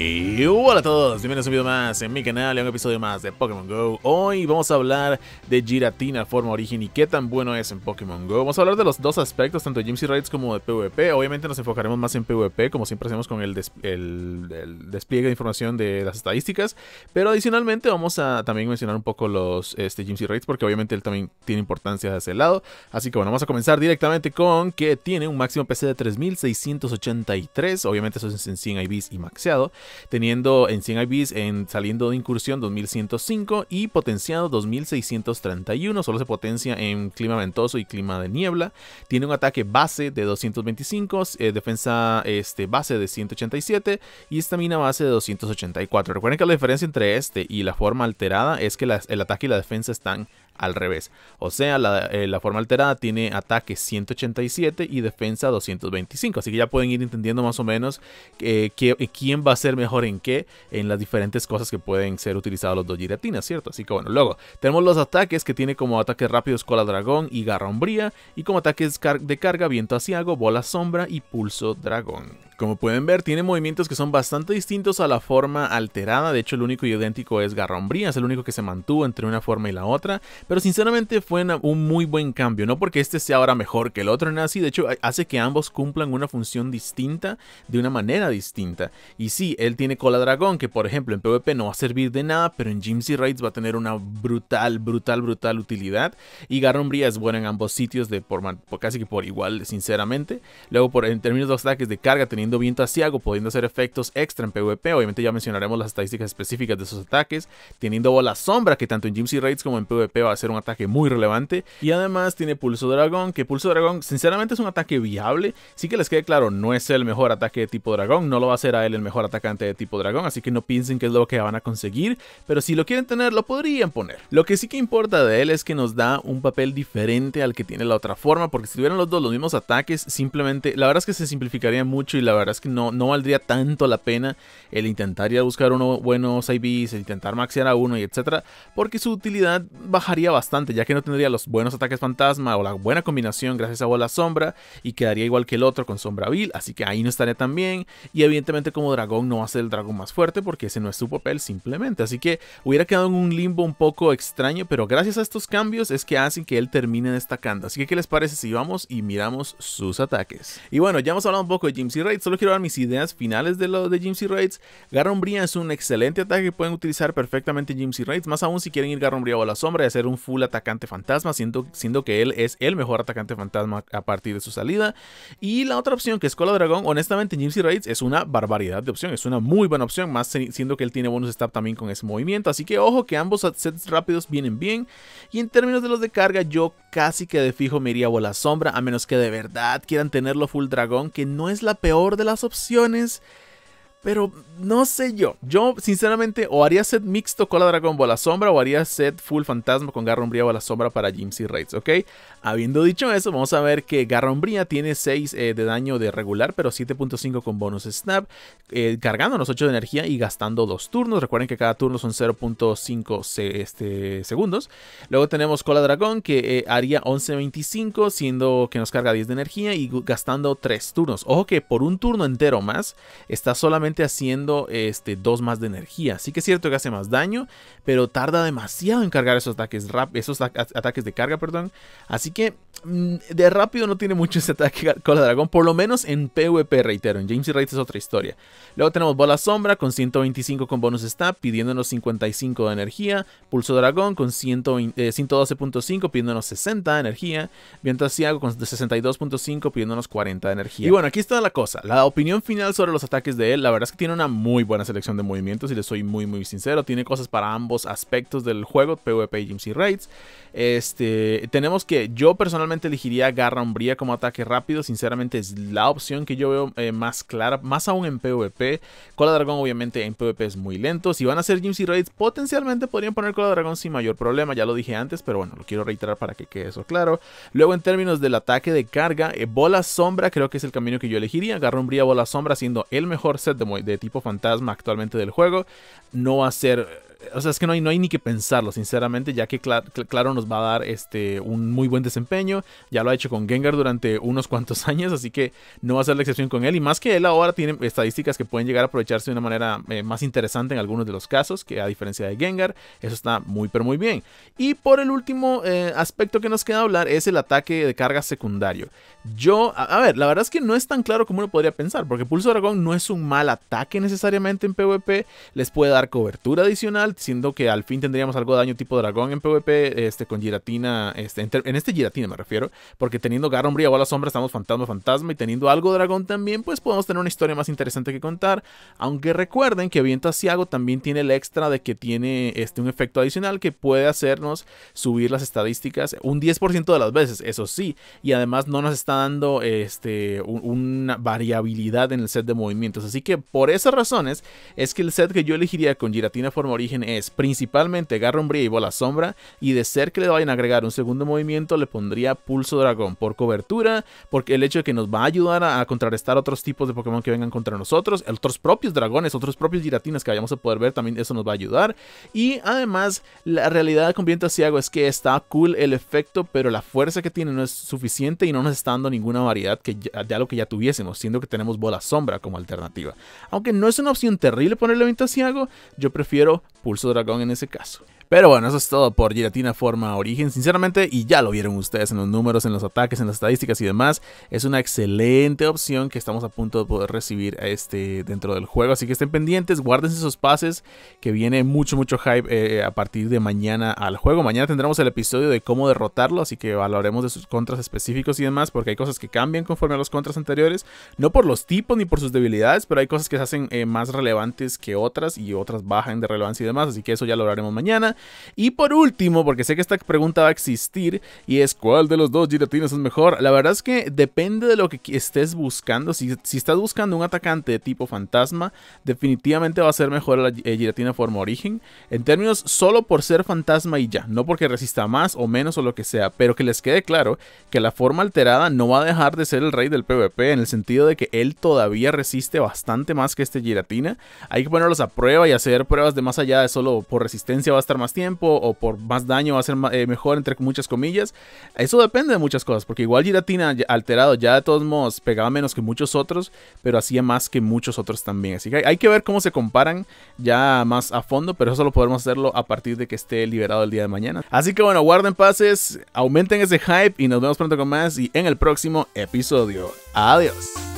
Y hola a todos, bienvenidos a un video más en mi canal y a un episodio más de Pokémon GO Hoy vamos a hablar de Giratina forma origen y qué tan bueno es en Pokémon GO Vamos a hablar de los dos aspectos, tanto de Gyms y Raids como de PvP Obviamente nos enfocaremos más en PvP, como siempre hacemos con el, despliegue de información de las estadísticas Pero adicionalmente vamos a también mencionar un poco los este, Gyms y Raids porque obviamente él también tiene importancia de ese lado Así que bueno, vamos a comenzar directamente con que tiene un máximo PC de 3683 Obviamente eso es en 100 IVs y maxeado teniendo en 100 IBs en saliendo de incursión 2105 y potenciado 2631, solo se potencia en clima ventoso y clima de niebla. Tiene un ataque base de 225, eh, defensa este, base de 187 y estamina base de 284. Recuerden que la diferencia entre este y la forma alterada es que el ataque y la defensa están al revés. O sea, la, eh, forma alterada tiene ataque 187 y defensa 225. Así que ya pueden ir entendiendo más o menos eh, eh, quién va a ser mejor en qué en las diferentes cosas que pueden ser utilizados los dos giratinas, ¿cierto? Así que bueno, luego tenemos los ataques que tiene como ataques rápidos Cola Dragón y Garra Umbría y como ataques de carga Viento Asiago, Bola Sombra y Pulso Dragón. Como pueden ver, tiene movimientos que son bastante distintos a la forma alterada, de hecho el único y idéntico es Garrombría, es el único que se mantuvo entre una forma y la otra, pero sinceramente fue un muy buen cambio, no porque este sea ahora mejor que el otro en así, de hecho hace que ambos cumplan una función distinta de una manera distinta. Y sí, él tiene cola dragón, que por ejemplo en PvP no va a servir de nada, pero en Gyms y Raids va a tener una brutal, brutal, brutal utilidad, y Garrombría es bueno en ambos sitios de por, casi que por igual, sinceramente. Luego por, en términos de ataques de carga teniendo Viento viento algo, pudiendo hacer efectos extra en PvP. Obviamente ya mencionaremos las estadísticas específicas de esos ataques. Teniendo bola sombra, que tanto en Gypsy Raids como en PvP va a ser un ataque muy relevante. Y además tiene Pulso Dragón, que Pulso Dragón sinceramente es un ataque viable. Sí que les quede claro, no es el mejor ataque de tipo dragón, no lo va a ser a él el mejor atacante de tipo dragón, así que no piensen que es lo que van a conseguir, pero si lo quieren tener lo podrían poner. Lo que sí que importa de él es que nos da un papel diferente al que tiene la otra forma, porque si tuvieran los dos los mismos ataques, simplemente la verdad es que se simplificaría mucho y la verdad es que no, no valdría tanto la pena el intentar ir a buscar uno buenos IVs, el intentar maxear a uno y etcétera, porque su utilidad bajaría bastante, ya que no tendría los buenos ataques fantasma o la buena combinación gracias a bola sombra y quedaría igual que el otro con sombra vil, así que ahí no estaría tan bien. Y evidentemente, como dragón, no va a ser el dragón más fuerte porque ese no es su papel simplemente, así que hubiera quedado en un limbo un poco extraño, pero gracias a estos cambios es que hacen que él termine destacando. Así que, ¿qué les parece si vamos y miramos sus ataques? Y bueno, ya hemos hablado un poco de y Raid solo quiero dar mis ideas finales de lo de Gymsy Raids. Bria es un excelente ataque que pueden utilizar perfectamente Gymsy Raids, más aún si quieren ir Garrombría o a la sombra y hacer un full atacante fantasma, siendo, siendo que él es el mejor atacante fantasma a partir de su salida. Y la otra opción que es Cola Dragón, honestamente Gymsy Raids es una barbaridad de opción, es una muy buena opción, más siendo que él tiene bonus stab también con ese movimiento, así que ojo que ambos sets rápidos vienen bien. Y en términos de los de carga, yo casi que de fijo me iría a bola sombra, a menos que de verdad quieran tenerlo full dragón, que no es la peor de las opciones pero no sé yo. Yo, sinceramente, o haría set mixto cola dragón bola sombra o haría set full fantasma con Garra Umbría bola sombra para y Raids, ¿ok? Habiendo dicho eso, vamos a ver que Garra Umbría tiene 6 eh, de daño de regular, pero 7.5 con bonus snap, eh, cargándonos 8 de energía y gastando 2 turnos. Recuerden que cada turno son 0.5 este, segundos. Luego tenemos Cola Dragón que eh, haría 11.25, siendo que nos carga 10 de energía y gastando 3 turnos. Ojo que por un turno entero más está solamente haciendo este, dos más de energía. Así que es cierto que hace más daño, pero tarda demasiado en cargar esos ataques, rap esos ataques de carga, perdón. Así que Mm, de rápido no tiene mucho ese ataque cola dragón, por lo menos en PvP, reitero, en James y Raids es otra historia. Luego tenemos bola sombra con 125 con bonus stat, pidiéndonos 55 de energía, pulso dragón con 112.5 eh, pidiéndonos 60 de energía, viento asiago con 62.5 pidiéndonos 40 de energía. Y bueno, aquí está la cosa, la opinión final sobre los ataques de él, la verdad es que tiene una muy buena selección de movimientos y le soy muy muy sincero, tiene cosas para ambos aspectos del juego, PvP y James y Raids. Este, tenemos que yo personalmente elegiría Garra Umbría como ataque rápido. Sinceramente es la opción que yo veo eh, más clara, más aún en PvP. Cola Dragón obviamente en PvP es muy lento. Si van a hacer Gyms Raids, potencialmente podrían poner Cola Dragón sin mayor problema. Ya lo dije antes, pero bueno, lo quiero reiterar para que quede eso claro. Luego en términos del ataque de carga, eh, Bola Sombra creo que es el camino que yo elegiría. Garra Umbría, Bola Sombra siendo el mejor set de, de tipo fantasma actualmente del juego. No va a ser o sea, es que no hay, no hay ni que pensarlo, sinceramente, ya que claro nos va a dar este, un muy buen desempeño. Ya lo ha hecho con Gengar durante unos cuantos años, así que no va a ser la excepción con él. Y más que él ahora tiene estadísticas que pueden llegar a aprovecharse de una manera eh, más interesante en algunos de los casos, que a diferencia de Gengar, eso está muy, pero muy bien. Y por el último eh, aspecto que nos queda hablar es el ataque de carga secundario. Yo, a, ver, la verdad es que no es tan claro como uno podría pensar, porque Pulso Dragón no es un mal ataque necesariamente en PvP, les puede dar cobertura adicional siendo que al fin tendríamos algo de daño tipo dragón en PvP, este, con Giratina, este, en, este Giratina me refiero, porque teniendo Garombri o a la sombra estamos fantasma, fantasma, y teniendo algo dragón también, pues podemos tener una historia más interesante que contar, aunque recuerden que Viento Asiago también tiene el extra de que tiene este, un efecto adicional que puede hacernos subir las estadísticas un 10% de las veces, eso sí, y además no nos está dando este, una variabilidad en el set de movimientos, así que por esas razones es que el set que yo elegiría con Giratina forma origen es principalmente Garra Umbría y Bola Sombra, y de ser que le vayan a agregar un segundo movimiento le pondría Pulso Dragón por cobertura, porque el hecho de que nos va a ayudar a, contrarrestar otros tipos de Pokémon que vengan contra nosotros, otros propios dragones, otros propios giratinas que vayamos a poder ver, también eso nos va a ayudar. Y además, la realidad con Viento Asiago es que está cool el efecto, pero la fuerza que tiene no es suficiente y no nos está dando ninguna variedad que ya, de algo que ya tuviésemos, siendo que tenemos Bola Sombra como alternativa. Aunque no es una opción terrible ponerle Viento Asiago, yo prefiero Pulso Dragón en ese caso. Pero bueno, eso es todo por Giratina Forma Origen, sinceramente, y ya lo vieron ustedes en los números, en los ataques, en las estadísticas y demás, es una excelente opción que estamos a punto de poder recibir este dentro del juego, así que estén pendientes, guárdense esos pases, que viene mucho, mucho hype eh, a partir de mañana al juego, mañana tendremos el episodio de cómo derrotarlo, así que hablaremos de sus contras específicos y demás, porque hay cosas que cambian conforme a los contras anteriores, no por los tipos ni por sus debilidades, pero hay cosas que se hacen eh, más relevantes que otras y otras bajan de relevancia y demás, así que eso ya lo haremos mañana. Y por último, porque sé que esta pregunta va a existir, y es ¿cuál de los dos giratines es mejor? La verdad es que depende de lo que estés buscando. Si, estás buscando un atacante de tipo fantasma, definitivamente va a ser mejor la eh, giratina forma origen. En términos solo por ser fantasma y ya, no porque resista más o menos o lo que sea, pero que les quede claro que la forma alterada no va a dejar de ser el rey del PvP en el sentido de que él todavía resiste bastante más que este giratina. Hay que ponerlos a prueba y hacer pruebas de más allá de solo por resistencia va a estar más tiempo o por más daño va a ser eh, mejor, entre muchas comillas. Eso depende de muchas cosas, porque igual Giratina alterado ya de todos modos pegaba menos que muchos otros, pero hacía más que muchos otros también. Así que hay, hay que ver cómo se comparan ya más a fondo, pero eso lo podremos hacerlo a partir de que esté liberado el día de mañana. Así que bueno, guarden pases, aumenten ese hype y nos vemos pronto con más y en el próximo episodio. Adiós.